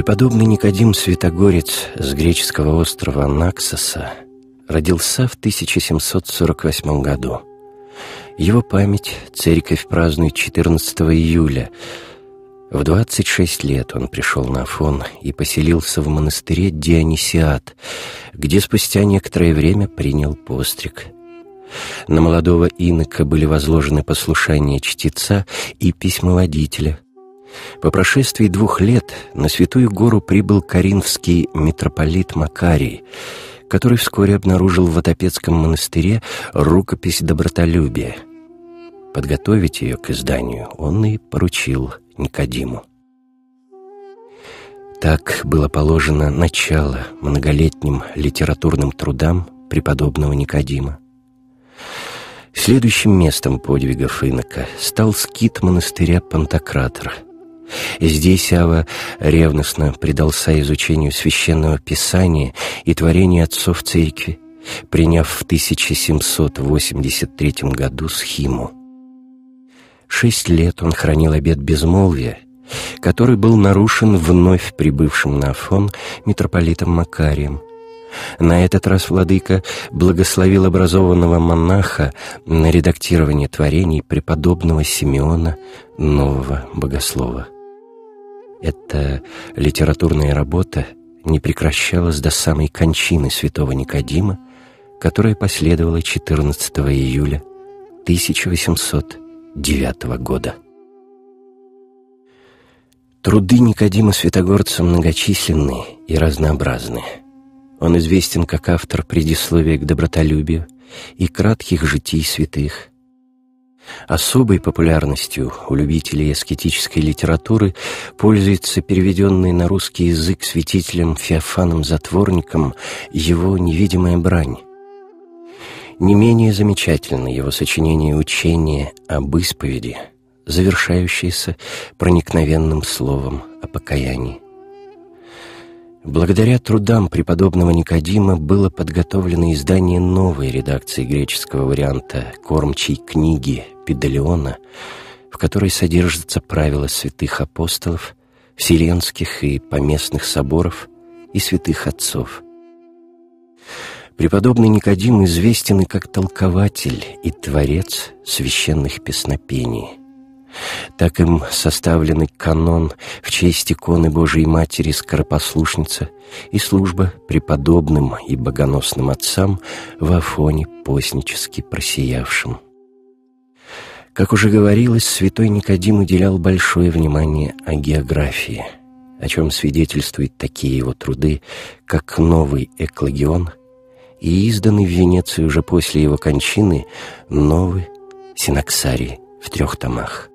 Преподобный Никодим Святогорец с греческого острова Наксоса родился в 1748 году. Его память церковь празднует 14 июля. В 26 лет он пришел на Афон и поселился в монастыре Дионисиат, где спустя некоторое время принял постриг. На молодого инока были возложены послушания чтеца и письмоводителя – по прошествии двух лет на Святую Гору прибыл коринфский митрополит Макарий, который вскоре обнаружил в Отопецком монастыре рукопись добротолюбия. Подготовить ее к изданию он и поручил Никодиму. Так было положено начало многолетним литературным трудам преподобного Никодима. Следующим местом подвигов инока стал скит монастыря Пантократора – Здесь Ава ревностно предался изучению священного писания и творений отцов церкви, приняв в 1783 году схиму. Шесть лет он хранил обет безмолвия, который был нарушен вновь прибывшим на Афон митрополитом Макарием. На этот раз владыка благословил образованного монаха на редактирование творений преподобного Симеона, нового богослова. Эта литературная работа не прекращалась до самой кончины святого Никодима, которая последовала 14 июля 1809 года. Труды Никодима Святогорца многочисленны и разнообразны. Он известен как автор предисловия к добротолюбию и кратких житий святых, Особой популярностью у любителей аскетической литературы пользуется переведенный на русский язык святителем Феофаном Затворником его «Невидимая брань». Не менее замечательно его сочинение «Учение об исповеди», завершающееся проникновенным словом о покаянии. Благодаря трудам преподобного Никодима было подготовлено издание новой редакции греческого варианта «Кормчей книги» Педалеона, в которой содержатся правила святых апостолов, вселенских и поместных соборов и святых отцов. Преподобный Никодим известен и как толкователь и творец священных песнопений – так им составлены канон в честь иконы Божией Матери Скоропослушница и служба преподобным и богоносным отцам в Афоне постнически просиявшим. Как уже говорилось, святой Никодим уделял большое внимание о географии, о чем свидетельствуют такие его труды, как «Новый Эклагион» и изданный в Венеции уже после его кончины «Новый Синоксарий» в трех томах.